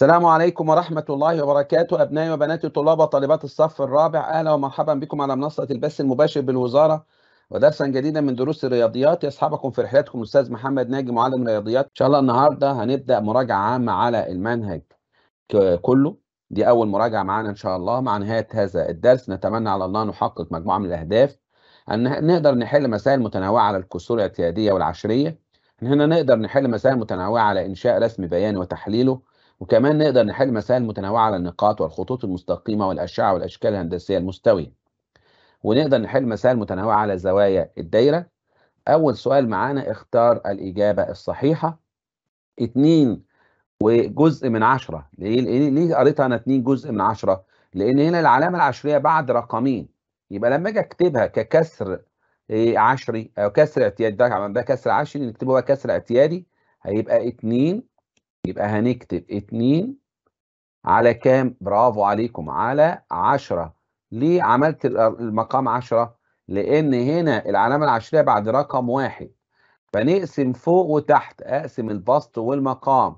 السلام عليكم ورحمة الله وبركاته أبنائي وبناتي طلاب وطالبات الصف الرابع أهلا ومرحبا بكم على منصة البث المباشر بالوزارة ودرسا جديدا من دروس الرياضيات يصحبكم في رحلتكم الأستاذ محمد ناجي معلم الرياضيات إن شاء الله النهاردة هنبدأ مراجعة عامة على المنهج كله دي أول مراجعة معانا إن شاء الله مع نهاية هذا الدرس نتمنى على الله نحقق مجموعة من الأهداف أن نقدر نحل مسائل متنوعة على الكسور الاعتيادية والعشرية إن هنا نقدر نحل مسائل متنوعة على إنشاء رسم بياني وتحليله وكمان نقدر نحل مسائل متنوعة على النقاط والخطوط المستقيمة والأشعة والأشكال الهندسية المستوية ونقدر نحل مسائل متنوعة على زوايا الدايرة أول سؤال معانا اختار الإجابة الصحيحة اتنين وجزء من عشرة ليه ليه قريتها أنا اتنين جزء من عشرة لأن هنا العلامة العشرية بعد رقمين يبقى لما أجي أكتبها ككسر آه، عشري أو كسر اعتيادي ده كسر عشري نكتبه كسر اعتيادي هيبقى اتنين يبقى هنكتب 2 على كام؟ برافو عليكم على 10 ليه عملت المقام 10؟ لأن هنا العلامة العشرية بعد رقم واحد فنقسم فوق وتحت أقسم البسط والمقام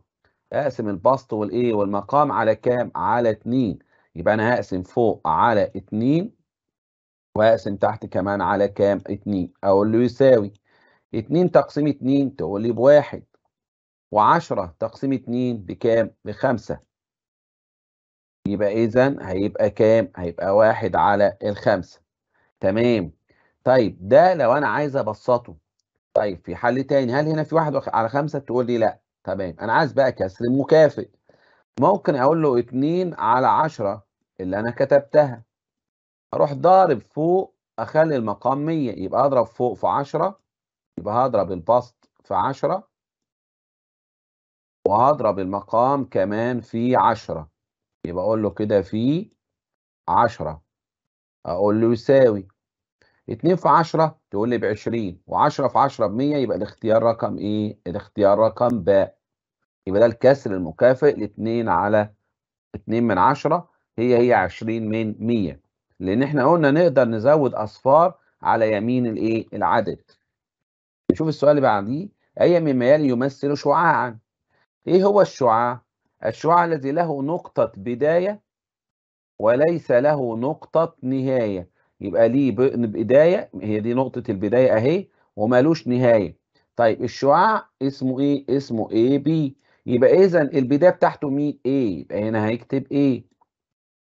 أقسم البسط والإيه والمقام على كام؟ على 2 يبقى أنا هقسم فوق على 2 وهقسم تحت كمان على كام؟ 2 أقول له يساوي 2 تقسيم 2 تقول لي بواحد و10 تقسيم 2 بكام؟ بخمسة يبقى إذا هيبقى كام؟ هيبقى واحد على الخمسة تمام طيب ده لو أنا عايز أبسطه طيب في حل تاني هل هنا في واحد على خمسة تقول لي لا تمام أنا عايز بقى كسر المكافئ. ممكن أقول له 2 على 10 اللي أنا كتبتها أروح ضارب فوق أخلي المقام 100 يبقى أضرب فوق في 10 يبقى هضرب البسط في 10 وهضرب المقام كمان في عشرة يبقى أقول له كده في عشرة أقول له يساوي اتنين في عشرة تقول لي بعشرين وعشرة في عشرة بمية يبقى الاختيار رقم إيه؟ الاختيار رقم باء يبقى ده الكسر المكافئ لاتنين على اتنين من عشرة هي هي عشرين من مية لأن احنا قلنا نقدر نزود أصفار على يمين الإيه؟ العدد نشوف السؤال اللي بعديه أي مما يلي يمثل شعاعا إيه هو الشعاع؟ الشعاع الذي له نقطة بداية وليس له نقطة نهاية يبقى ليه بداية هي دي نقطة البداية أهي ومالوش نهاية طيب الشعاع اسمه إيه؟ اسمه اي بي يبقى إذا البداية بتاعته مين؟ A يبقى هنا هيكتب A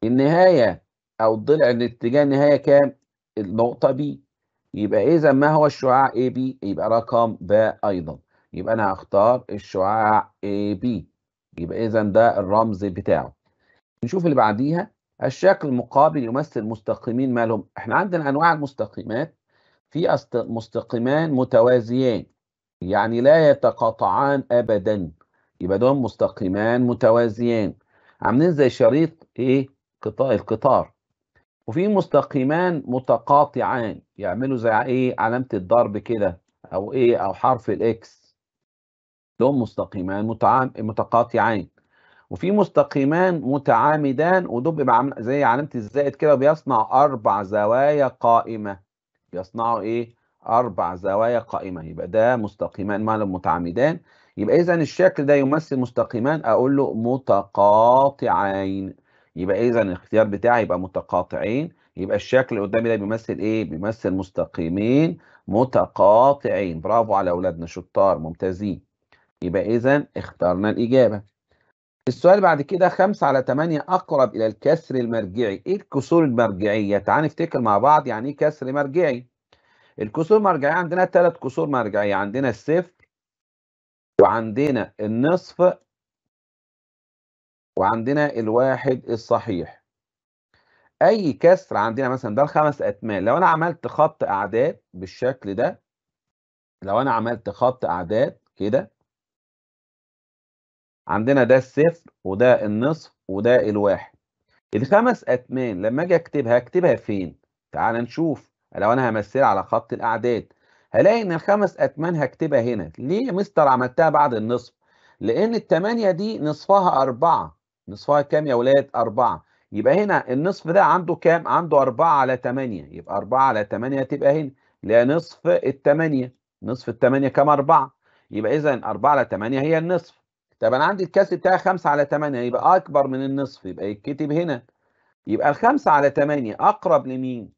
النهاية أو الضلع اللي اتجاه النهاية كام؟ النقطة B يبقى إذا ما هو الشعاع AB؟ يبقى رقم ب أيضا يبقى انا هختار الشعاع AB يبقى اذا ده الرمز بتاعه نشوف اللي بعديها الشكل المقابل يمثل مستقيمين مالهم احنا عندنا انواع المستقيمات في مستقيمان متوازيان يعني لا يتقاطعان ابدا يبقى دول مستقيمان متوازيان عاملين زي شريط ايه قطاع القطار وفي مستقيمان متقاطعان يعملوا زي ايه علامه الضرب كده او ايه او حرف الاكس لهم مستقيمان متعام متقاطعين وفي مستقيمان متعامدان ودول بيبقى زي علامه الزائد كده بيصنع اربع زوايا قائمه بيصنعوا ايه اربع زوايا قائمه يبقى ده مستقيمان مع متعامدان يبقى اذا الشكل ده يمثل مستقيمان اقول له متقاطعين يبقى اذا الاختيار بتاعي يبقى متقاطعين يبقى الشكل اللي قدامي ده بيمثل ايه بيمثل مستقيمين متقاطعين برافو على اولادنا شطار ممتازين يبقى إذا اخترنا الإجابة السؤال بعد كده 5 على 8 أقرب إلى الكسر المرجعي إيه الكسور المرجعية؟ تعال نفتكر مع بعض يعني إيه كسر مرجعي الكسور المرجعية عندنا ثلاث كسور مرجعية عندنا الصفر وعندنا النصف وعندنا الواحد الصحيح اي كسر عندنا مثلا ده الخمس أتمان، لو انا عملت خط اعداد بالشكل ده لو انا عملت خط اعداد كده عندنا ده الصفر وده النصف وده الواحد الخمس أتمان لما أجي أكتبها أكتبها فين؟ تعال نشوف لو أنا همثلها على خط الأعداد هلاقي إن الخمس أتمان هكتبها هنا ليه يا مستر عملتها بعد النصف؟ لأن التمانية دي نصفها أربعة نصفها كام يا ولاد؟ أربعة يبقى هنا النصف ده عنده كام؟ عنده اربعة على تمانية يبقى اربعة على تمانية تبقى هنا اللي هي نصف التمانية نصف ال كام اربعة يبقى إذا اربعة على تمانية هي النصف طب انا عندي الكسر بتاعي 5 على 8 يبقى اكبر من النصف يبقى يتكتب هنا يبقى ال 5 على 8 اقرب لمين؟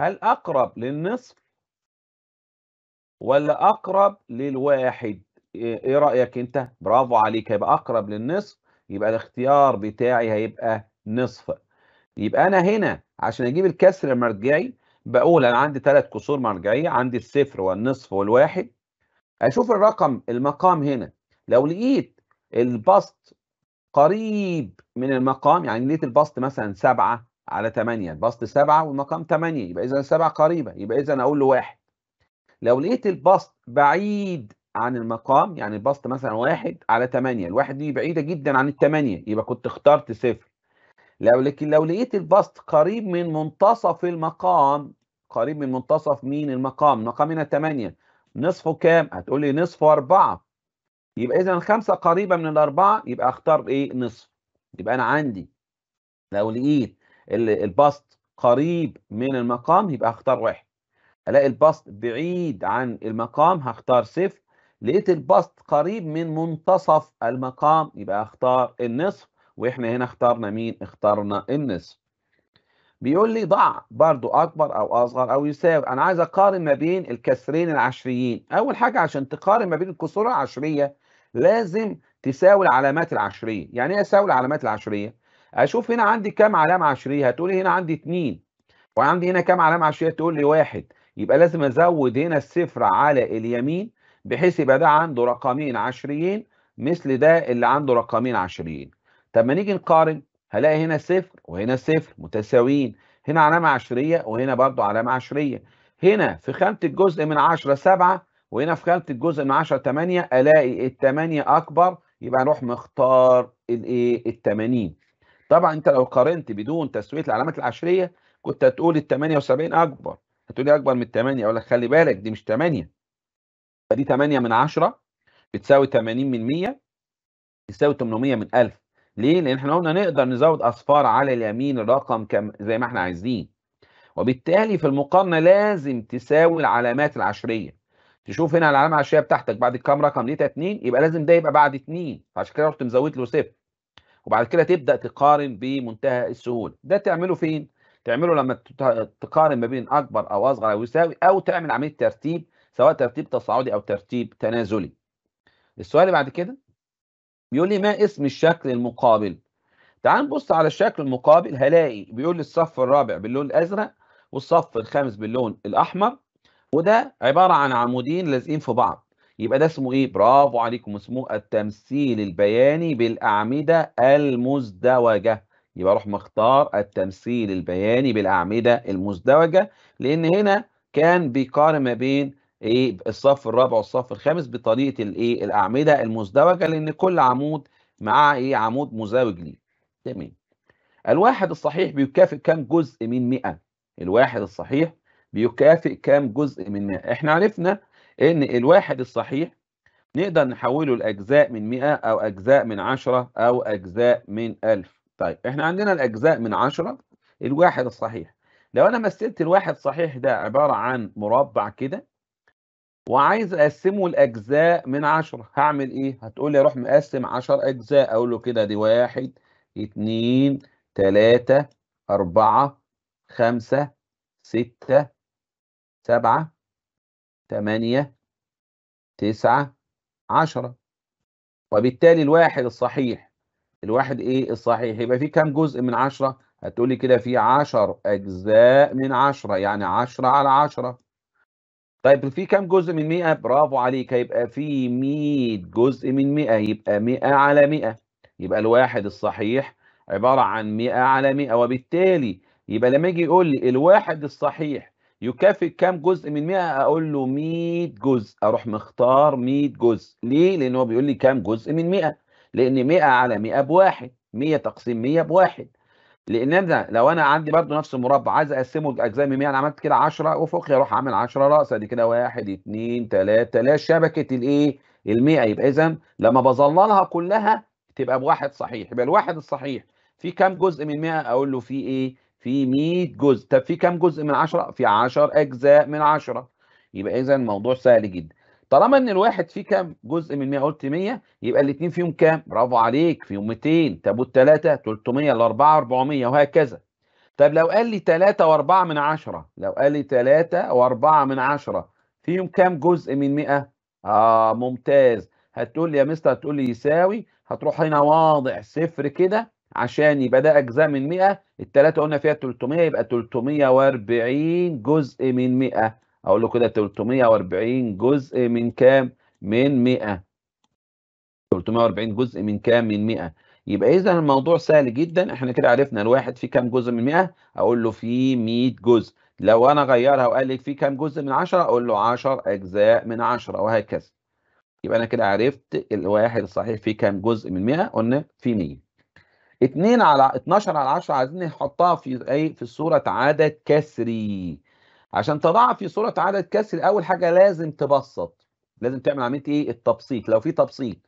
هل اقرب للنصف ولا اقرب للواحد؟ إيه،, ايه رايك انت؟ برافو عليك هيبقى اقرب للنصف يبقى الاختيار بتاعي هيبقى نصف يبقى انا هنا عشان اجيب الكسر المرجعي بقول انا عندي ثلاث كسور مرجعيه عندي الصفر والنصف والواحد اشوف الرقم المقام هنا لو لقيت البسط قريب من المقام يعني ليت البسط مثلا 7 على 8 البسط 7 والمقام 8 يبقى اذا 7 قريبه يبقى اذا اقول له 1 لو لقيت البسط بعيد عن المقام يعني البسط مثلا 1 على 8 الواحد دي بعيده جدا عن ال 8 يبقى كنت اخترت صفر لو لكن لو لقيت البسط قريب من منتصف المقام قريب من منتصف مين المقام المقام هنا 8 نصفه كام هتقول لي نصفه 4 يبقى إذا الخمسة قريبة من الأربعة يبقى أختار إيه نصف يبقى أنا عندي لو لقيت البسط قريب من المقام يبقى أختار واحد ألاقي البسط بعيد عن المقام هختار صفر لقيت البسط قريب من منتصف المقام يبقى اختار النصف واحنا هنا اخترنا مين اخترنا النصف بيقول لي ضع برضو اكبر او اصغر او يساوي انا عايز اقارن ما بين الكسرين العشريين اول حاجه عشان تقارن ما بين الكسور العشريه لازم تساوي العلامات العشريه يعني ايه اساوي العلامات العشريه اشوف هنا عندي كام علامه عشريه هتقولي هنا عندي 2 وعندي هنا كام علامه عشريه تقول لي 1 يبقى لازم ازود هنا الصفر على اليمين بحيث يبقى ده عنده رقمين عشريين مثل ده اللي عنده رقمين عشريين طب ما نيجي نقارن هلاقي هنا صفر وهنا صفر متساويين هنا علامه عشريه وهنا برضو علامه عشريه هنا في خانه الجزء من 10 7 وهنا في كاله الجزء من 10 8 الاقي ال 8 اكبر يبقى نروح مختار الايه ال 80 طبعا انت لو قارنت بدون تسويه العلامات العشريه كنت هتقول ال 78 اكبر هتقول لي اكبر من 8 اقول لك خلي بالك دي مش 8 فدي 8 من 10 بتساوي 80 من 100 بتساوي 800 من 1000 ليه؟ لان احنا قلنا نقدر نزود اصفار على اليمين الرقم كم زي ما احنا عايزين وبالتالي في المقارنه لازم تساوي العلامات العشريه تشوف هنا العلامه العشريه بتاعتك بعد الكام رقم لقيتها 2 يبقى لازم ده يبقى بعد 2 فعشان كده رحت مزود له صفر وبعد كده تبدا تقارن بمنتهى السهوله ده تعمله فين؟ تعمله لما تقارن ما بين اكبر او اصغر او يساوي او تعمل عمليه ترتيب سواء ترتيب تصاعدي او ترتيب تنازلي. السؤال اللي بعد كده بيقول لي ما اسم الشكل المقابل؟ تعال نبص على الشكل المقابل هلاقي بيقول لي الصف الرابع باللون الازرق والصف الخامس باللون الاحمر وده عباره عن عمودين لازقين في بعض يبقى ده اسمه ايه برافو عليكم اسمه التمثيل البياني بالاعمده المزدوجه يبقى اروح مختار التمثيل البياني بالاعمده المزدوجه لان هنا كان بيقارن ما بين ايه الصف الرابع والصف الخامس بطريقه الايه الاعمده المزدوجه لان كل عمود معاه ايه عمود مزاوج ليه تمام الواحد الصحيح بيكافئ كم جزء من 100 الواحد الصحيح بيكافئ كام جزء منها احنا عرفنا ان الواحد الصحيح نقدر نحوله لاجزاء من 100 او اجزاء من 10 او اجزاء من 1000 طيب احنا عندنا الاجزاء من 10 الواحد الصحيح لو انا مثلت الواحد صحيح ده عباره عن مربع كده وعايز اقسمه لاجزاء من 10 هعمل ايه هتقول لي اروح مقسم 10 اجزاء اقول له كده دي 1 2 3 4 5 6 سبعة ثمانية تسعة عشرة وبالتالي الواحد الصحيح الواحد ايه الصحيح يبقى فيه كام جزء من عشرة هتقولي كده في عشر اجزاء من عشرة يعني عشرة على عشرة طيب في كام جزء من مئة برافو عليك هيبقى في مئة جزء من مئة يبقى مئة على مئة يبقى الواحد الصحيح عبارة عن مئة على مئة وبالتالي يبقى لما يجي يقول لي الواحد الصحيح يكافئ كام جزء من 100 اقول له 100 جزء اروح مختار 100 جزء ليه لان هو بيقول لي كام جزء من 100 لان 100 على 100 بواحد 100 تقسيم 100 بواحد لان انا لو انا عندي برضو نفس المربع عايز اقسمه لاجزاء من 100 انا عملت كده 10 افقي اروح اعمل 10 رأس ادي كده 1 2 3 لا شبكه الايه ال 100 يبقى اذا لما بظللها كلها تبقى بواحد صحيح يبقى الواحد الصحيح في كام جزء من 100 اقول له في ايه في 100 جزء طب في كام جزء من 10 في 10 اجزاء من 10 يبقى اذا الموضوع سهل جدا طالما ان الواحد فيه كام جزء من 100 قلت 100 يبقى الاثنين فيهم كام برافو عليك فيهم 200 طب والثلاثه 300 الاربعه 400 وهكذا طب لو قال لي 3 و4 من 10 لو قال لي 3 و4 من 10 فيهم كام جزء من 100 اه ممتاز هتقول لي يا مستر هتقول لي يساوي هتروح هنا واضح صفر كده عشان يبقى ده اجزاء من 100 الثلاثه قلنا فيها 300 يبقى 340 جزء من 100 اقول له كده 340 جزء من كام من 100 340 جزء من كام من 100 يبقى اذا الموضوع سهل جدا احنا كده عرفنا الواحد فيه كام جزء من 100 اقول له فيه 100 جزء لو انا غيرها وقال لي فيه كام جزء من 10 اقول له 10 اجزاء من 10 وهكذا يبقى انا كده عرفت الواحد صحيح فيه كام جزء من 100 قلنا فيه 100 2 على 12 على 10 عايزين نحطها في ايه في صوره عدد كسري عشان تضعها في صوره عدد كسري اول حاجه لازم تبسط لازم تعمل عمليه ايه التبسيط لو في تبسيط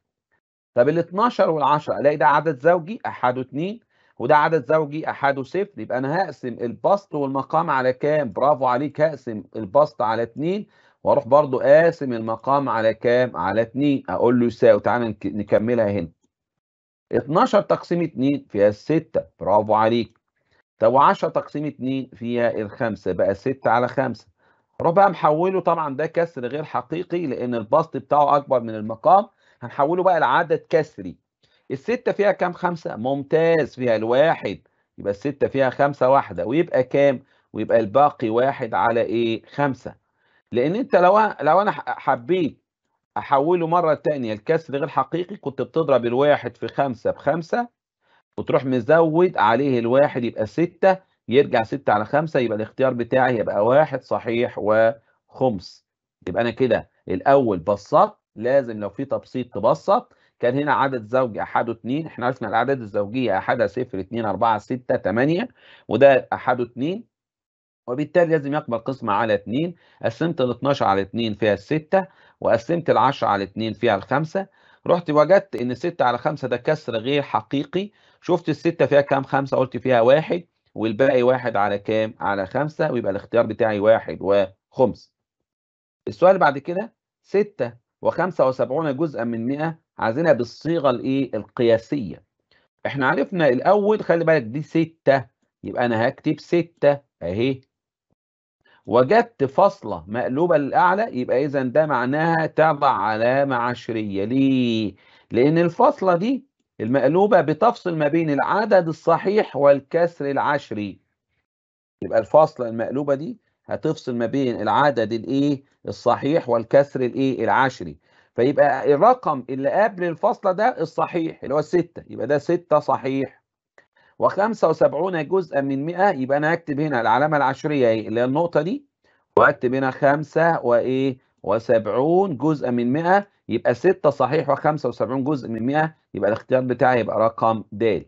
طب ال 12 وال 10 الاقي ده عدد زوجي احد 2 وده عدد زوجي احد وصفر يبقى انا هقسم البسط والمقام على كام برافو عليك هقسم البسط على 2 واروح برضو قاسم المقام على كام على 2 اقول له يساوي تعالى نكملها هنا 12 تقسيم 2 فيها الستة برافو عليك طب 10 تقسيم 2 فيها الخمسة بقى 6 على 5 روح بقى محوله طبعا ده كسر غير حقيقي لان البسط بتاعه اكبر من المقام هنحوله بقى لعدد كسري الستة فيها كام خمسة ممتاز فيها الواحد يبقى الستة فيها خمسة واحدة ويبقى كام ويبقى الباقي واحد على ايه خمسة لان انت لو لو انا حبيت احوله مره تانية الكسر غير حقيقي كنت بتضرب الواحد في خمسة بخمسة وتروح مزود عليه الواحد يبقى ستة يرجع ستة على خمسة يبقى الاختيار بتاعي يبقى واحد صحيح وخمس يبقى انا كده الاول بسطت لازم لو في تبسيط تبسط كان هنا عدد زوجي احده اتنين احنا عرفنا الاعداد الزوجيه احدها صفر اتنين اربعه سته تمانيه وده احده اتنين وبالتالي لازم يقبل قسمة على 2 قسمت ال 12 على 2 فيها 6 وقسمت ال 10 على 2 فيها 5 رحت وجدت ان 6 على 5 ده كسر غير حقيقي شفت ال 6 فيها كام 5 قلت فيها 1 والباقي 1 على كام على 5 ويبقى الاختيار بتاعي 1 و5 السؤال بعد كده 6 و75 جزءا من 100 عايزينها بالصيغة الايه القياسية احنا عرفنا الاول خلي بالك دي 6 يبقى انا هكتب 6 اهي وجدت فاصلة مقلوبة للأعلى يبقى إذا ده معناها تبع علامة عشرية ليه؟ لأن الفاصلة دي المقلوبة بتفصل ما بين العدد الصحيح والكسر العشري يبقى الفاصلة المقلوبة دي هتفصل ما بين العدد الايه الصحيح والكسر الايه العشري فيبقى الرقم اللي قبل الفاصلة ده الصحيح اللي هو ستة يبقى ده ستة صحيح و75 جزءا من 100 يبقى انا هكتب هنا العلامه العشريه ايه اللي هي النقطه دي واكتب هنا 5 وايه و70 جزءا من 100 يبقى 6 صحيح و75 جزء من 100 يبقى الاختيار بتاعي يبقى رقم د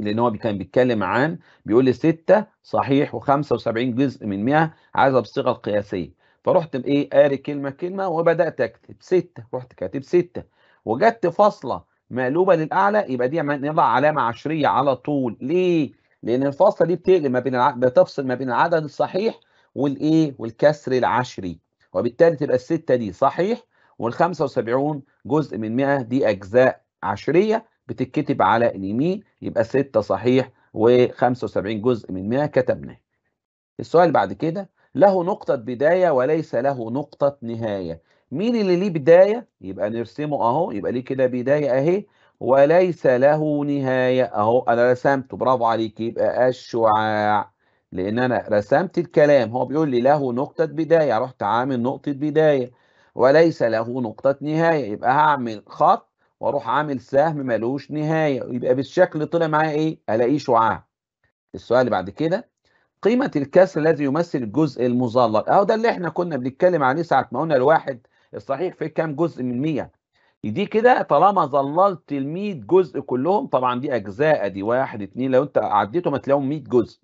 لان هو كان بيتكلم عن بيقول لي 6 صحيح و75 جزء من 100 عايزها بصيغه قياسيه فرحت بايه قاري كلمه كلمه وبدات اكتب 6 رحت كاتب 6 وجدت فاصله مقلوبه للاعلى يبقى دي نضع علامه عشريه على طول ليه؟ لان الفاصله دي بتقلب ما بين الع... بتفصل ما بين العدد الصحيح والايه؟ والكسر العشري وبالتالي تبقى السته دي صحيح وال 75 جزء من 100 دي اجزاء عشريه بتتكتب على اليمين يبقى سته صحيح و75 جزء من 100 كتبناه. السؤال بعد كده له نقطة بداية وليس له نقطة نهاية مين اللي ليه بداية يبقى نرسمه اهو يبقى ليه كده بداية اهي وليس له نهاية اهو انا رسمته برافو عليك يبقى الشعاع لان انا رسمت الكلام هو بيقول لي له نقطة بداية رحت عامل نقطة بداية وليس له نقطة نهاية يبقى هعمل خط واروح عامل سهم ملوش نهاية يبقى بالشكل طلع معايا ايه الاقيه شعاع السؤال اللي بعد كده قيمة الكسر الذي يمثل الجزء المظلل اهو ده اللي احنا كنا بنتكلم عليه ساعة ما قلنا الواحد الصحيح في كام جزء من 100 دي كده طالما ظللت ال 100 جزء كلهم طبعا دي اجزاء ادي واحد اتنين لو انت عديتهم هتلاقيهم 100 جزء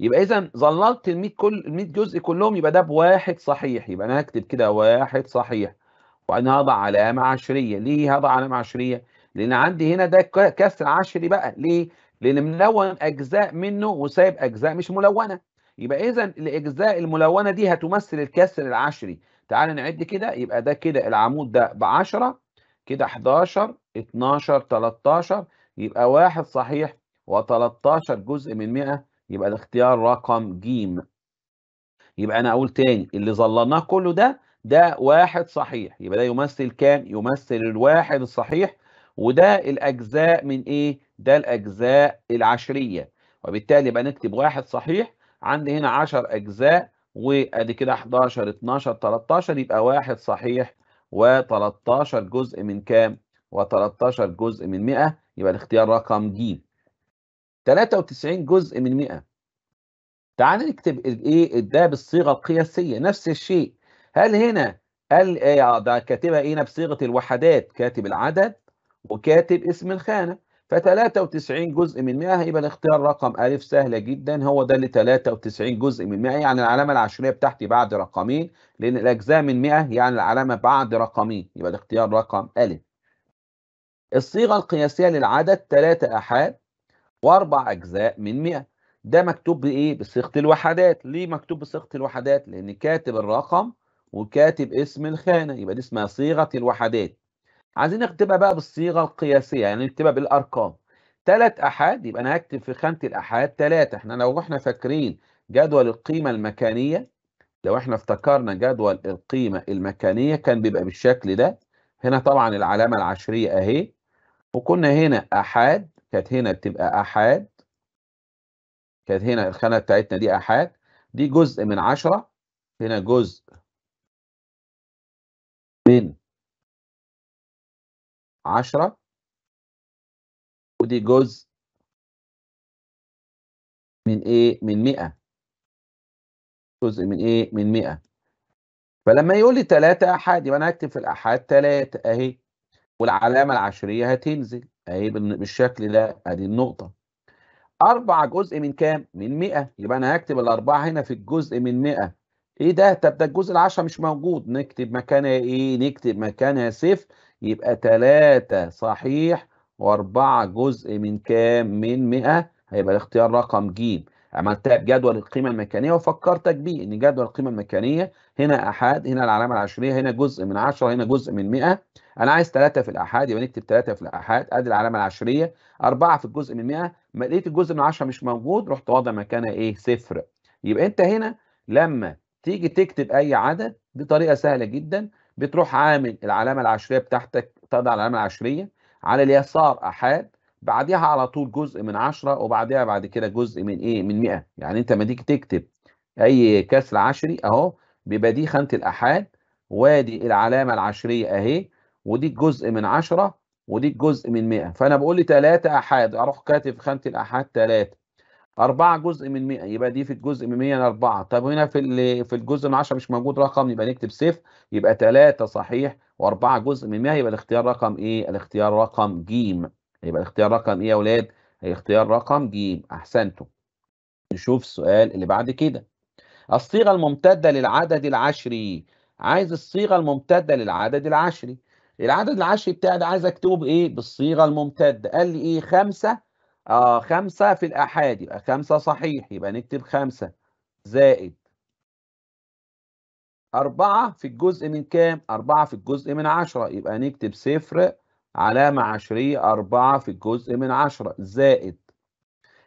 يبقى اذا ظللت ال 100 كل ال 100 جزء كلهم يبقى ده بواحد صحيح يبقى انا هكتب كده واحد صحيح وبعدين هضع علامه عشريه ليه هضع علامه عشريه؟ لان عندي هنا ده كسر عشري بقى ليه؟ لان ملون اجزاء منه وسايب اجزاء مش ملونه يبقى اذا الاجزاء الملونه دي هتمثل الكسر العشري تعال نعد كده يبقى ده كده العمود ده ب 10 كده 11 12 13 يبقى واحد صحيح و13 جزء من 100 يبقى الاختيار رقم ج يبقى انا اقول تاني اللي ظللناه كله ده ده واحد صحيح يبقى ده يمثل كام يمثل الواحد الصحيح وده الاجزاء من ايه ده الاجزاء العشريه وبالتالي يبقى نكتب واحد صحيح عندي هنا 10 اجزاء وادي كده 11 12 13 يبقى واحد صحيح و13 جزء من كام؟ و13 جزء من 100 يبقى الاختيار رقم ج. 93 جزء من 100 تعال نكتب ايه ده بالصيغه القياسيه نفس الشيء هل هنا قال آه، ده كاتبها هنا إيه؟ بصيغه الوحدات كاتب العدد وكاتب اسم الخانه ف93 جزء من 100 هيبقى الاختيار رقم أ سهلة جدا هو ده اللي 93 جزء من 100 يعني العلامة العشرية بتاعتي بعد رقمين لأن الأجزاء من 100 يعني العلامة بعد رقمين يبقى الاختيار رقم أ. الصيغة القياسية للعدد 3 آحاد وأربع أجزاء من 100 ده مكتوب بإيه؟ بصيغة الوحدات، ليه مكتوب بصيغة الوحدات؟ لأن كاتب الرقم وكاتب اسم الخانة يبقى دي اسمها صيغة الوحدات عايزين نكتبها بقى بالصيغه القياسيه يعني نكتبها بالارقام ثلاث احاد يبقى انا هكتب في خانه الاحاد ثلاثه احنا لو احنا فاكرين جدول القيمه المكانيه لو احنا افتكرنا جدول القيمه المكانيه كان بيبقى بالشكل ده هنا طبعا العلامه العشريه اهي وكنا هنا احاد كانت هنا بتبقى احاد كانت هنا الخانه بتاعتنا دي احاد دي جزء من عشرة هنا جزء من 10 ودي جزء من ايه من 100 جزء من ايه من 100 فلما يقول لي تلاتة احاد يبقى انا هكتب في الاحاد تلاتة اهي والعلامه العشريه هتنزل اهي بالشكل ده ادي النقطه اربعة جزء من كام من 100 يبقى انا هكتب الاربعه هنا في الجزء من 100 ايه ده طب ده الجزء العشرة مش موجود نكتب مكانها ايه نكتب مكانها صفر يبقى 3 صحيح و4 جزء من كام؟ من 100 هيبقى الاختيار رقم ج عملتها بجدول القيمة المكانية وفكرتك بيه إن جدول القيمة المكانية هنا أحاد هنا العلامة العشرية هنا جزء من 10 هنا جزء من 100 أنا عايز 3 في الأحاد يبقى نكتب 3 في الأحاد أدي العلامة العشرية 4 في الجزء من 100 ما لقيت الجزء من 10 مش موجود رحت واضع مكانها إيه؟ صفر يبقى أنت هنا لما تيجي تكتب أي عدد بطريقة سهلة جدا بتروح عامل العلامه العشريه بتاعتك تقدر العلامه العشريه على اليسار احاد بعديها على طول جزء من 10 وبعديها بعد كده جزء من ايه من 100 يعني انت ما تيجي تكتب اي كسر عشري اهو بيبقى دي خانه الاحاد وادي العلامه العشريه اهي ودي جزء من 10 ودي جزء من 100 فانا بقول لي 3 احاد اروح كاتب خانه الاحاد 3 4 جزء من 100 يبقى دي في الجزء من 100 أربعة طب هنا في في الجزء من 10 مش موجود رقم يبقى نكتب صفر يبقى 3 صحيح و4 جزء من 100 يبقى الاختيار رقم ايه؟ الاختيار رقم ج يبقى الاختيار رقم ايه يا اولاد؟ الاختيار رقم ج احسنتم نشوف السؤال اللي بعد كده الصيغه الممتده للعدد العشري عايز الصيغه الممتده للعدد العشري العدد العشري بتاعي ده عايز اكتبه بايه؟ بالصيغه الممتده قال لي ايه؟ 5 اه خمسة في الآحاد يبقى خمسة صحيح يبقى نكتب خمسة زائد أربعة في الجزء من كام؟ أربعة في الجزء من عشرة يبقى نكتب صفر علامة عشرية أربعة في الجزء من عشرة زائد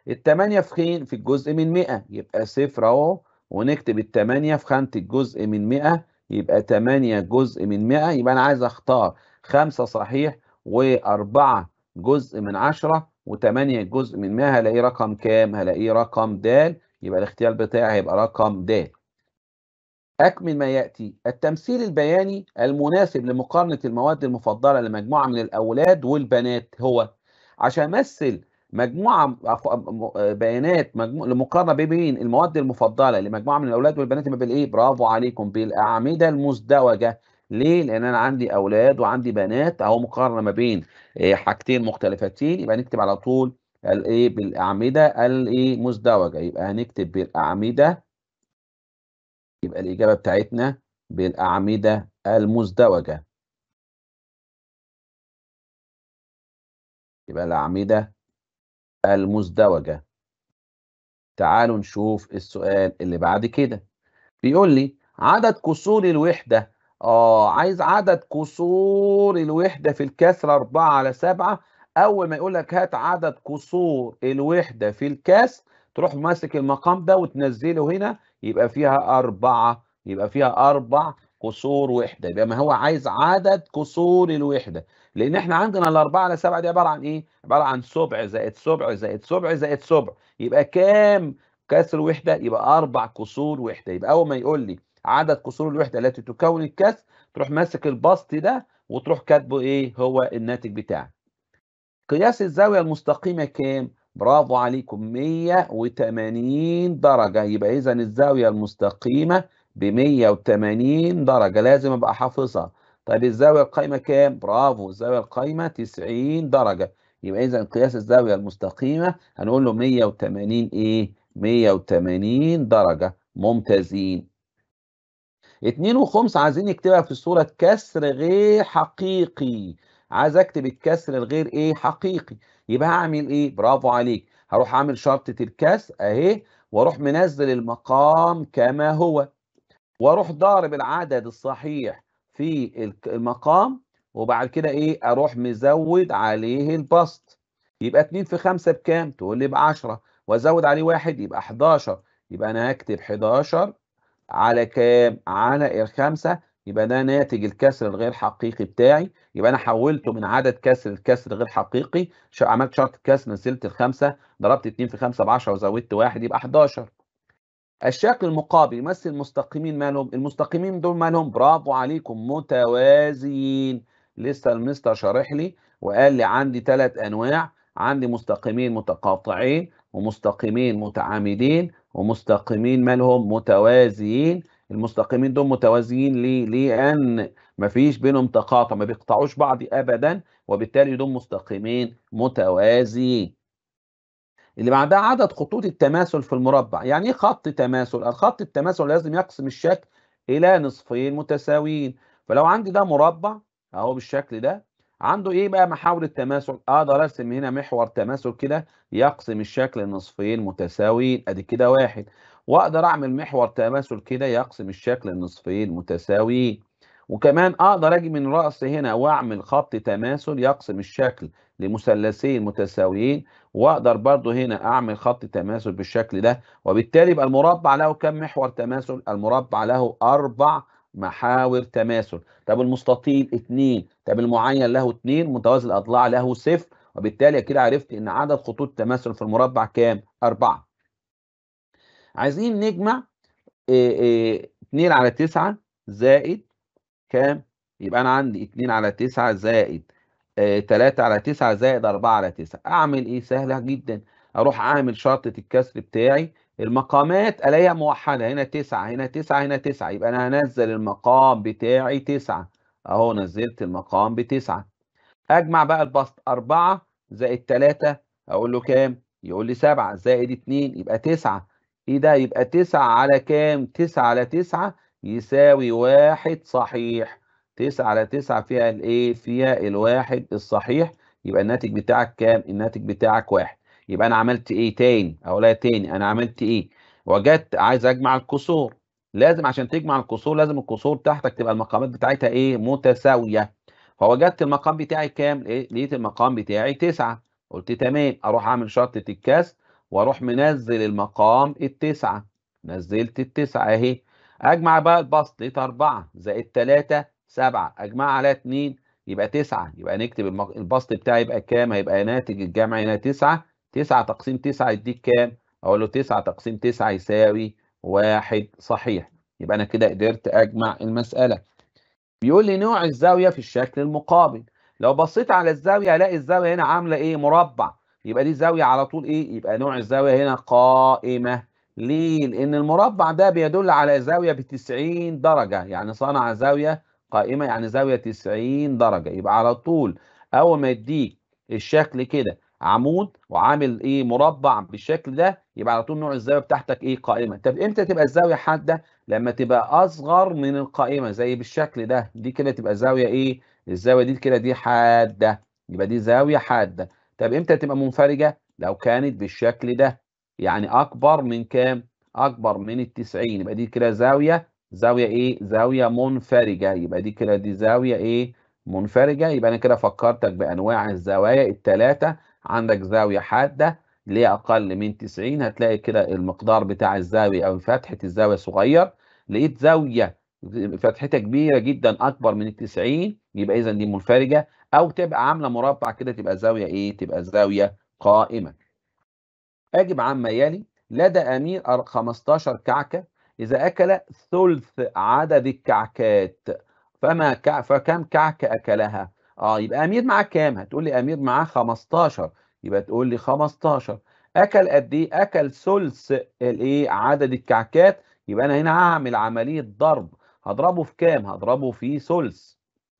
التمانية في خين في الجزء من مئة يبقى صفر أهو ونكتب التمانية في خانة الجزء من مئة يبقى تمانية جزء من مئة يبقى أنا عايز أختار خمسة صحيح وأربعة جزء من عشرة و8 جزء من 100 هلاقيه رقم كام؟ هلاقيه رقم د يبقى الاختيار بتاعي هيبقى رقم د. أكمل ما يأتي التمثيل البياني المناسب لمقارنة المواد المفضلة لمجموعة من الأولاد والبنات هو عشان أمثل مجموعة بيانات مجموع لمقارنة بين المواد المفضلة لمجموعة من الأولاد والبنات بين بالإيه؟ برافو عليكم بالأعمدة المزدوجة ليه؟ لأن أنا عندي أولاد وعندي بنات أهو مقارنة ما بين آه، حاجتين مختلفتين يبقى نكتب على طول الإيه بالأعمدة الإيه مزدوجة يبقى هنكتب بالأعمدة يبقى الإجابة بتاعتنا بالأعمدة المزدوجة يبقى الأعمدة المزدوجة تعالوا نشوف السؤال اللي بعد كده بيقول لي عدد كسور الوحدة اه عايز عدد كسور الوحده في الكسر 4 على 7 اول ما يقول لك هات عدد كسور الوحده في الكسر تروح ماسك المقام ده وتنزله هنا يبقى فيها 4 يبقى فيها 4 كسور وحدة يبقى ما هو عايز عدد كسور الوحدة لأن احنا عندنا ال 4 على 7 دي عبارة عن إيه؟ عبارة عن سبع زائد سبع زائد سبع زائد سبع يبقى كام كسر وحدة؟ يبقى 4 كسور وحدة يبقى أول ما يقول لي عدد كسور الوحده التي تكون الكسر تروح ماسك البسط ده وتروح كاتبه ايه هو الناتج بتاعك قياس الزاويه المستقيمه كام برافو عليكم 180 درجه يبقى اذا الزاويه المستقيمه ب 180 درجه لازم ابقى حافظها طيب الزاويه القايمه كام برافو الزاويه القايمه 90 درجه يبقى اذا قياس الزاويه المستقيمه هنقول له 180 ايه 180 درجه ممتازين اتنين وخمس عايزين نكتبها في صورة كسر غير حقيقي عايز اكتب الكسر الغير ايه حقيقي يبقى هعمل ايه برافو عليك هروح اعمل شرطة الكسر اهي واروح منزل المقام كما هو واروح ضارب العدد الصحيح في المقام وبعد كده ايه اروح مزود عليه البسط يبقى 2 في 5 بكام تقول لي ب 10 وازود عليه واحد يبقى 11 يبقى انا هكتب 11 على كام؟ على الخمسة يبقى ده ناتج الكسر الغير حقيقي بتاعي يبقى انا حولته من عدد كسر لكسر غير حقيقي عملت شرط الكسر نزلت الخمسه ضربت 2 في 5 ب 10 وزودت 1 يبقى 11 الشكل المقابل يمثل المستقيمين مالهم المستقيمين دول مالهم برافو عليكم متوازيين لسه المستر شارح لي وقال لي عندي ثلاث انواع عندي مستقيمين متقاطعين ومستقيمين متعامدين ومستقيمين مالهم متوازيين المستقيمين دول متوازيين ليه؟ لأن مفيش بينهم تقاطع ما بيقطعوش بعض أبدا وبالتالي دول مستقيمين متوازيين اللي بعدها عدد خطوط التماثل في المربع يعني ايه خط تماثل الخط التماثل لازم يقسم الشكل الى نصفين متساويين فلو عندي ده مربع اهو بالشكل ده عنده ايه بقى محاور التماسك؟ اقدر ارسم هنا محور تماسك كده يقسم الشكل لنصفين متساويين ادي كده واحد واقدر اعمل محور تماثل كده يقسم الشكل لنصفين متساويين وكمان اقدر اجي من راس هنا واعمل خط تماثل يقسم الشكل لمثلثين متساويين واقدر برضو هنا اعمل خط تماثل بالشكل ده وبالتالي يبقى المربع له كم محور تماثل المربع له اربع محاور تماثل طب المستطيل اتنين طب المعين له اتنين متوازي الاضلاع له صفر وبالتالي كده عرفت ان عدد خطوط التماثل في المربع كام؟ أربعة. عايزين نجمع 2 آه، آه، على 9 زائد كام؟ يبقى أنا عندي اتنين على 9 زائد 3 آه، على 9 زائد 4 على 9 أعمل إيه؟ سهلة جدا أروح أعمل شرطة الكسر بتاعي المقامات ألاقيها موحدة هنا تسعة هنا تسعة هنا تسعة يبقى أنا هنزل المقام بتاعي تسعة أهو نزلت المقام بتسعة أجمع بقى البسط أربعة زائد تلاتة أقول له كام؟ يقول لي سبعة زائد اتنين يبقى تسعة إيه ده؟ يبقى تسعة على كام؟ تسعة على تسعة يساوي واحد صحيح تسعة على تسعة فيها الإيه؟ فيها الواحد الصحيح يبقى الناتج بتاعك كام؟ الناتج بتاعك واحد يبقى انا عملت ايه تاني اقولها تاني انا عملت ايه وجدت عايز اجمع الكسور لازم عشان تجمع الكسور لازم الكسور تحتك تبقى المقامات بتاعتها ايه متساويه فوجدت المقام بتاعي كام إيه؟ لقيت المقام بتاعي تسعة قلت تمام اروح اعمل شرطه الكسر واروح منزل المقام التسعه نزلت التسعه اهي اجمع بقى البسط لقيت 4 زائد 3 7 اجمع على 2 يبقى 9 يبقى نكتب البسط بتاعي يبقى كام هيبقى ناتج الجمع هنا 9 تسعة تقسيم تسعة يديك كام؟ اقول له تسعة تقسيم تسعة يساوي واحد صحيح يبقى انا كده قدرت اجمع المساله. بيقول لي نوع الزاويه في الشكل المقابل لو بصيت على الزاويه الاقي الزاويه هنا عامله ايه؟ مربع يبقى دي زاويه على طول ايه؟ يبقى نوع الزاويه هنا قائمه ليه؟ لان المربع ده بيدل على زاويه ب 90 درجه يعني صنع زاويه قائمه يعني زاويه 90 درجه يبقى على طول اول ما يديك الشكل كده عمود وعامل ايه مربع بالشكل ده يبقى على طول نوع الزاويه بتاعتك ايه قائمه طب امتى تبقى الزاويه حاده لما تبقى اصغر من القائمه زي بالشكل ده دي كده تبقى زاويه ايه الزاويه دي كده دي حاده يبقى دي زاويه حاده طب امتى تبقى منفرجه لو كانت بالشكل ده يعني اكبر من كام اكبر من ال 90 يبقى دي كده زاويه زاويه ايه زاويه منفرجه يبقى دي كده دي زاويه ايه منفرجه يبقى انا كده فكرتك بانواع الزوايا الثلاثه عندك زاوية حادة اللي هي أقل من 90 هتلاقي كده المقدار بتاع الزاوية أو فتحة الزاوية صغير لقيت زاوية فتحتها كبيرة جدا أكبر من ال 90 يبقى إذا دي منفرجة أو تبقى عاملة مربع كده تبقى زاوية إيه؟ تبقى زاوية قائمة. أجب عما يلي لدى أمير 15 كعكة إذا أكل ثلث عدد الكعكات فما كع... فكم كعكة أكلها؟ اه يبقى امير معاه كام هتقول لي امير معاه 15 يبقى تقول لي 15 اكل قد ايه اكل ثلث الايه عدد الكعكات يبقى انا هنا هعمل عمليه ضرب هضربه في كام هضربه في ثلث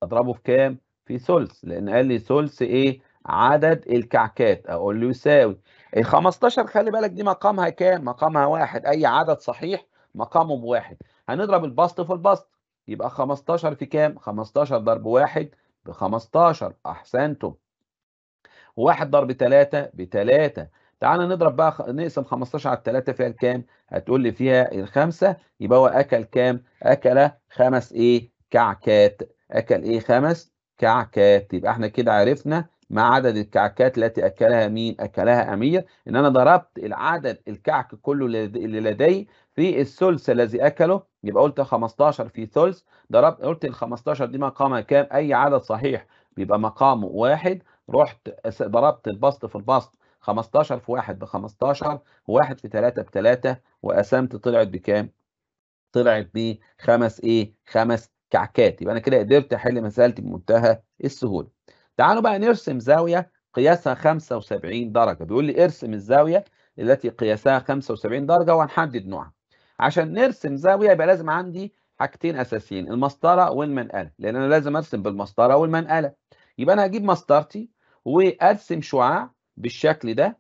هضربه في كام في ثلث لان قال لي ثلث ايه عدد الكعكات اقول له يساوي ال 15 خلي بالك دي مقامها كام مقامها واحد اي عدد صحيح مقامه بواحد هنضرب البسط في البسط يبقى 15 في كام 15 ضرب واحد ب 15 احسنتم واحد ضرب 3 ب 3 تعالى نضرب بقى نقسم 15 على 3 فيها الكام هتقول لي فيها الخمسه يبقى هو اكل كام اكل خمس ايه كعكات اكل ايه خمس كعكات يبقى احنا كده عرفنا ما عدد الكعكات التي اكلها مين اكلها امير ان انا ضربت العدد الكعك كله اللي لدي في الثلث الذي اكله يبقى قلت 15 في ثلث ضربت قلت ال 15 دي مقامها كام اي عدد صحيح بيبقى مقامه واحد رحت ضربت البسط في البسط 15 في 1 ب 15 و1 في 3 ب 3 وقسمت طلعت بكام؟ طلعت بخمس ايه؟ خمس كعكات يبقى انا كده قدرت احل مسالتي بمنتهى السهوله. تعالوا بقى نرسم زاويه قياسها 75 درجه بيقول لي ارسم الزاويه التي قياسها 75 درجه وهنحدد نوعها. عشان نرسم زاويه يبقى لازم عندي حاجتين اساسيين المسطره والمنقله لان انا لازم ارسم بالمسطره والمنقله يبقى انا هجيب مسطرتي وارسم شعاع بالشكل ده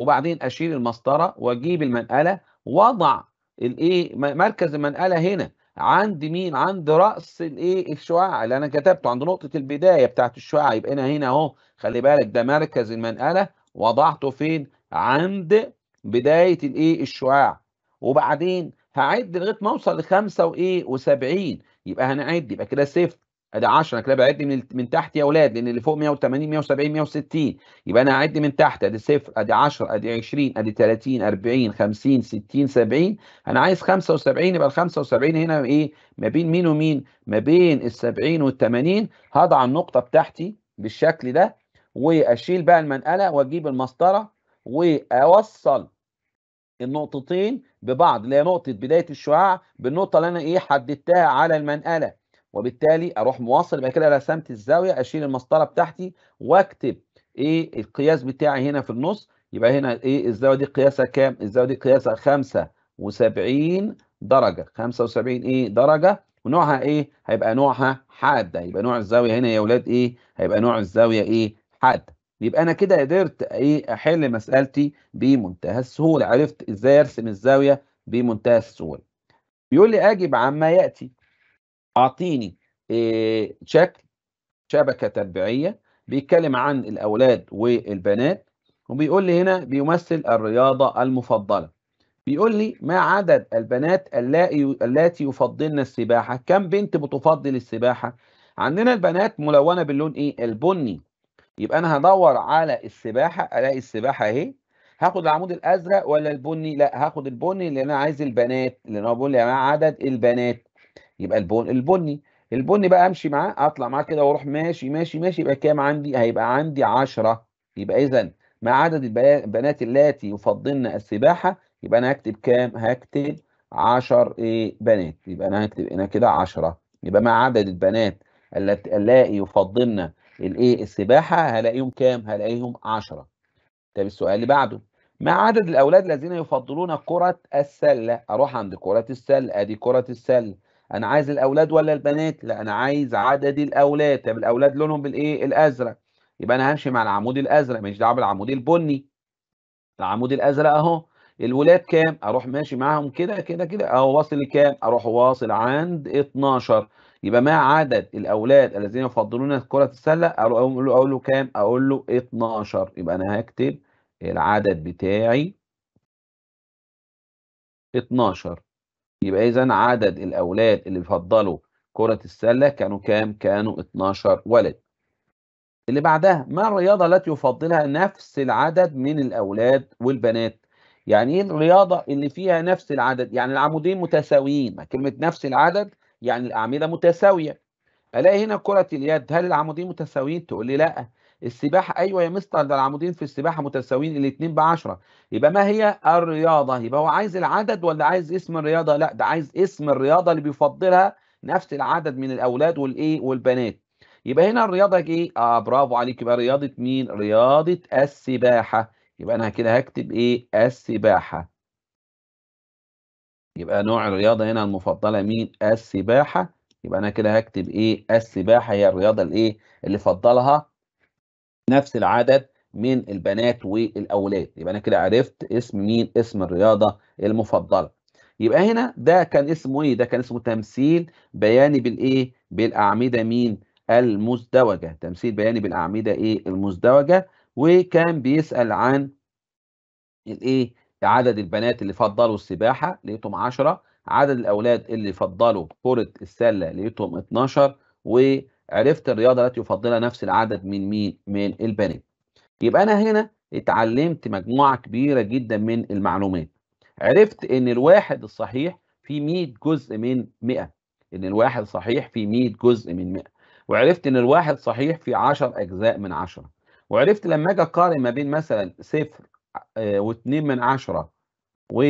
وبعدين اشيل المسطره واجيب المنقله واضع الايه مركز المنقله هنا عند مين عند راس الايه الشعاع اللي انا كتبته عند نقطه البدايه بتاعه الشعاع يبقى انا هنا اهو خلي بالك ده مركز المنقله وضعته فين عند بدايه الايه الشعاع وبعدين هعد لغايه ما اوصل ل 5 وايه و70 يبقى هنعد يبقى كده صفر ادي 10 كده بعد من من تحت يا اولاد لان اللي فوق 180 170 160 يبقى انا هعد من تحت ادي صفر ادي 10 ادي 20 ادي 30 40 50 60 70 انا عايز 75 يبقى ال 75 هنا ايه ما بين مين ومين ما بين ال 70 وال 80 هضع النقطه بتاعتي بالشكل ده واشيل بقى المنقله واجيب المسطره واوصل النقطتين ببعض اللي هي نقطه بدايه الشعاع بالنقطه اللي انا ايه حددتها على المنقله وبالتالي اروح مواصل بعد كده رسمت الزاويه اشيل المسطره بتاعتي واكتب ايه القياس بتاعي هنا في النص يبقى هنا ايه الزاويه دي قياسها كام؟ الزاويه دي قياسها 75 درجه 75 ايه درجه ونوعها ايه؟ هيبقى نوعها حاده يبقى نوع الزاويه هنا يا اولاد ايه؟ هيبقى نوع الزاويه ايه؟ حاده يبقى انا كده قدرت ايه احل مسالتي بمنتهى السهوله عرفت ازاي ارسم الزاويه بمنتهى السهوله بيقول لي اجب عما ياتي اعطيني إيه شكل شبكه تربيعيه بيتكلم عن الاولاد والبنات وبيقول لي هنا بيمثل الرياضه المفضله بيقول لي ما عدد البنات اللاتي يفضلن السباحه كم بنت بتفضل السباحه عندنا البنات ملونه باللون ايه البني يبقى انا هدور على السباحه الاقي السباحه اهي هاخد العمود الازرق ولا البني لا هاخد البني لان انا عايز البنات لان هو بيقول لي يا جماعه عدد البنات يبقى البن البني البني بقى امشي معاه اطلع معاه كده واروح ماشي ماشي ماشي يبقى كام عندي هيبقى عندي 10 يبقى اذا مع عدد البنات اللاتي يفضلن السباحه يبقى انا هكتب كام هكتب 10 ايه بنات يبقى انا هكتب هنا كده 10 يبقى مع عدد البنات التي يفضلن الايه السباحه هلاقيهم كام هلاقيهم 10 طب السؤال اللي بعده ما عدد الاولاد الذين يفضلون كره السله اروح عند كره السله ادي كره السله انا عايز الاولاد ولا البنات لا انا عايز عدد الاولاد طب الاولاد لونهم بالايه الازرق يبقى انا همشي مع العمود الازرق مش دعوه بالعمود البني العمود الازرق اهو الولاد كام اروح ماشي معاهم كده كده كده اهو واصل لكام اروح واصل عند 12 يبقى ما عدد الاولاد الذين يفضلون كره السله اقول له اقول له كام اقول له 12 يبقى انا هكتب العدد بتاعي 12 يبقى اذا عدد الاولاد اللي بيفضلوا كره السله كانوا كام كانوا 12 ولد اللي بعدها ما الرياضه التي يفضلها نفس العدد من الاولاد والبنات يعني ايه الرياضه اللي فيها نفس العدد يعني العمودين متساويين كلمه نفس العدد يعني الأعمدة متساوية ألاقي هنا كرة اليد هل العمودين متساويين؟ تقول لي لأ السباحة أيوة يا مستر ده العمودين في السباحة متساويين الاتنين بعشرة يبقى ما هي الرياضة؟ يبقى هو عايز العدد ولا عايز اسم الرياضة؟ لأ ده عايز اسم الرياضة اللي بيفضلها نفس العدد من الأولاد والإيه والبنات يبقى هنا الرياضة إيه؟ آه برافو عليك يبقى رياضة مين؟ رياضة السباحة يبقى أنا كده هكتب إيه؟ السباحة يبقى نوع الرياضة هنا المفضلة مين؟ السباحة يبقى أنا كده هكتب إيه؟ السباحة هي الرياضة الإيه؟ اللي فضلها نفس العدد من البنات والأولاد يبقى أنا كده عرفت اسم مين؟ اسم الرياضة المفضلة يبقى هنا ده كان اسمه إيه؟ ده كان اسمه تمثيل بياني بالإيه؟ بالأعمدة مين؟ المزدوجة تمثيل بياني بالأعمدة إيه؟ المزدوجة وكان بيسأل عن الإيه؟ عدد البنات اللي فضلوا السباحه لقيتهم 10 عدد الاولاد اللي فضلوا كره السله لقيتهم 12 وعرفت الرياضه التي يفضلها نفس العدد من مين من البنات يبقى انا هنا اتعلمت مجموعه كبيره جدا من المعلومات عرفت ان الواحد الصحيح في 100 جزء من 100 ان الواحد صحيح في 100 جزء من 100 وعرفت ان الواحد صحيح في 10 اجزاء من 10 وعرفت لما اجي اقارن ما بين مثلا صفر آه، واتنين من عشرة و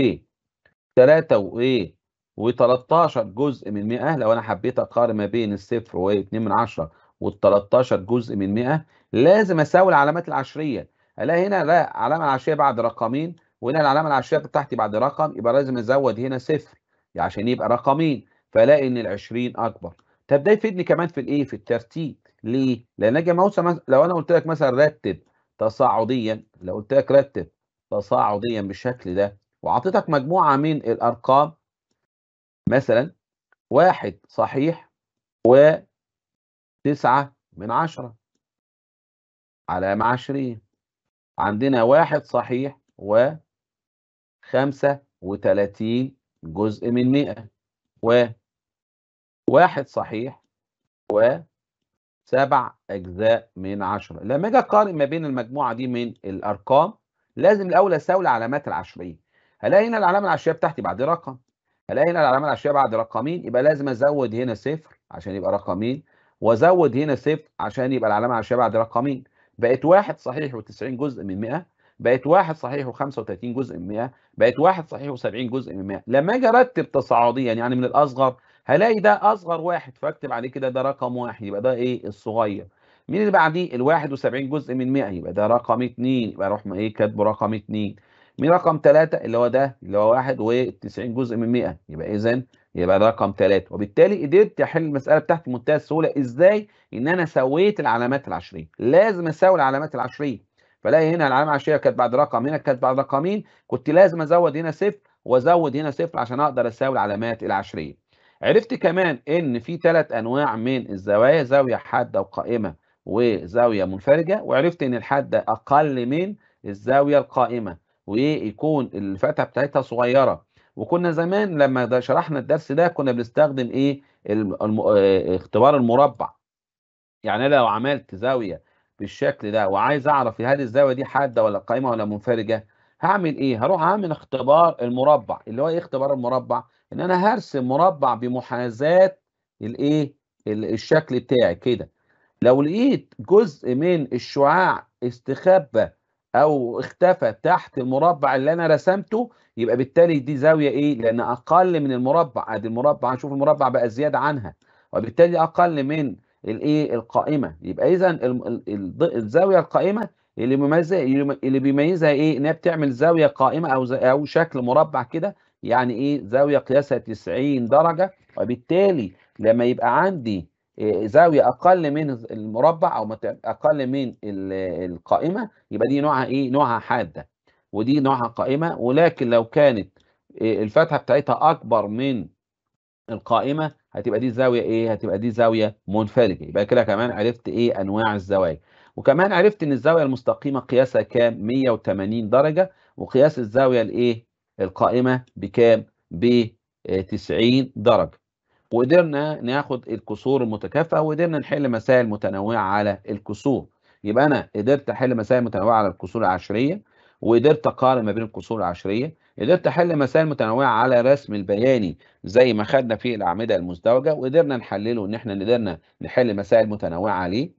3 و 13 جزء من 100 لو انا حبيت اقارن ما بين الصفر و2 من 10 وال13 جزء من 100 لازم اساوي العلامات العشريه الاقي هنا لا علامه العشريه بعد رقمين وهنا العلامه العشريه بتاعتي بعد رقم يبقى لازم ازود هنا صفر عشان يبقى رقمين فالاقي ان ال20 اكبر طب ده يفيدني كمان في الايه في الترتيب ليه لان اجي لو انا قلت لك مثلا رتب تصاعديا لو قلت لك رتب تصاعديا بالشكل ده وعطيتك مجموعة من الأرقام مثلا واحد صحيح و تسعة من عشرة على عشرين عندنا واحد صحيح و خمسة وتلاتين جزء من مئة و واحد صحيح و سبع أجزاء من عشرة لما أجي أقارن ما بين المجموعة دي من الأرقام لازم الاول اساوي العلامات العشريه هلاقي هنا العلامه العشريه بتاعتي بعد رقم هلاقي هنا العلامه العشريه بعد رقمين يبقى لازم ازود هنا صفر عشان يبقى رقمين وازود هنا صفر عشان يبقى العلامه العشريه بعد رقمين بقت واحد صحيح و90 جزء من 100 بقت واحد صحيح و35 جزء من 100 بقت واحد صحيح و70 جزء من 100 لما اجي ارتب تصاعديا يعني من الاصغر هلاقي ده اصغر واحد فاكتب عليه كده ده رقم واحد يبقى ده ايه الصغير مين اللي بعديه ال 71 جزء من 100 يبقى ده رقم 2 يبقى اروح ايه كاتبه رقم 2 مين رقم 3 اللي هو ده اللي هو 91 جزء من 100 يبقى اذا يبقى ده رقم 3 وبالتالي قدرت احل المساله بتاعتي بمنتهى السهوله ازاي ان انا سويت العلامات العشريه لازم اساوي العلامات العشريه فلاقي هنا العلامه العشريه كانت بعد رقم هنا كانت بعد رقمين كنت لازم ازود هنا صفر وازود هنا صفر عشان اقدر اساوي العلامات العشريه عرفت كمان ان في ثلاث انواع من الزوايا زاويه حاده وقائمه وزاوية منفرجة وعرفت إن الحد أقل من الزاوية القائمة ويكون الفتحة بتاعتها صغيرة وكنا زمان لما ده شرحنا الدرس ده كنا بنستخدم إيه الم... آه، اختبار المربع يعني لو عملت زاوية بالشكل ده وعايز أعرف هل الزاوية دي حادة ولا قائمة ولا منفرجة هعمل إيه؟ هروح أعمل اختبار المربع اللي هو إيه اختبار المربع؟ إن أنا هرسم مربع بمحاذاة الإيه؟ الشكل بتاعي كده لو لقيت جزء من الشعاع استخبى او اختفى تحت المربع اللي انا رسمته يبقى بالتالي دي زاويه ايه لان اقل من المربع ادي المربع هنشوف المربع بقى زياده عنها وبالتالي اقل من الايه القائمه يبقى اذا الزاويه القائمه اللي بيميزها اللي بيميزها ايه ان هي بتعمل زاويه قائمه او او شكل مربع كده يعني ايه زاويه قياسها 90 درجه وبالتالي لما يبقى عندي زاويه اقل من المربع او اقل من القائمه يبقى دي نوعها ايه نوعها حاده ودي نوعها قائمه ولكن لو كانت آه، الفتحه بتاعتها اكبر من القائمه هتبقى دي زاويه ايه هتبقى دي زاويه منفرجه يبقى كده كمان عرفت ايه انواع الزوايا وكمان عرفت ان الزاويه المستقيمه قياسها كام 180 درجه وقياس الزاويه الايه القائمه بكام ب 90 آه، درجه وقدرنا ناخد الكسور المتكافئه وقدرنا نحل مسائل متنوعه على الكسور يبقى انا قدرت احل مسائل متنوعه على الكسور العشريه وقدرت اقارن ما بين الكسور العشريه قدرت احل مسائل متنوعه على رسم البياني زي ما خدنا في الاعمده المزدوجه وقدرنا نحلله ان احنا قدرنا نحل مسائل متنوعه عليه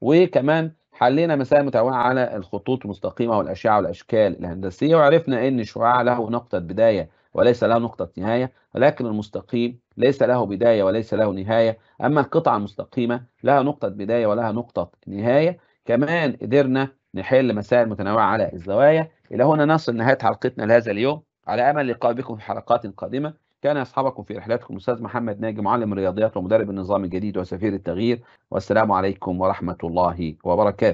وكمان حلينا مسائل متنوعه على الخطوط المستقيمه والاشعه والاشكال الهندسيه وعرفنا ان شعاع له نقطه بدايه وليس له نقطة نهاية ولكن المستقيم ليس له بداية وليس له نهاية أما القطعة المستقيمة لها نقطة بداية ولها نقطة نهاية كمان قدرنا نحل مسائل متنوعة على الزوايا إلى هنا نصل نهاية حلقتنا لهذا اليوم على أمل لقاء بكم في حلقات قادمة كان أصحابكم في رحلاتكم أستاذ محمد ناجي معلم الرياضيات ومدرب النظام الجديد وسفير التغيير والسلام عليكم ورحمة الله وبركاته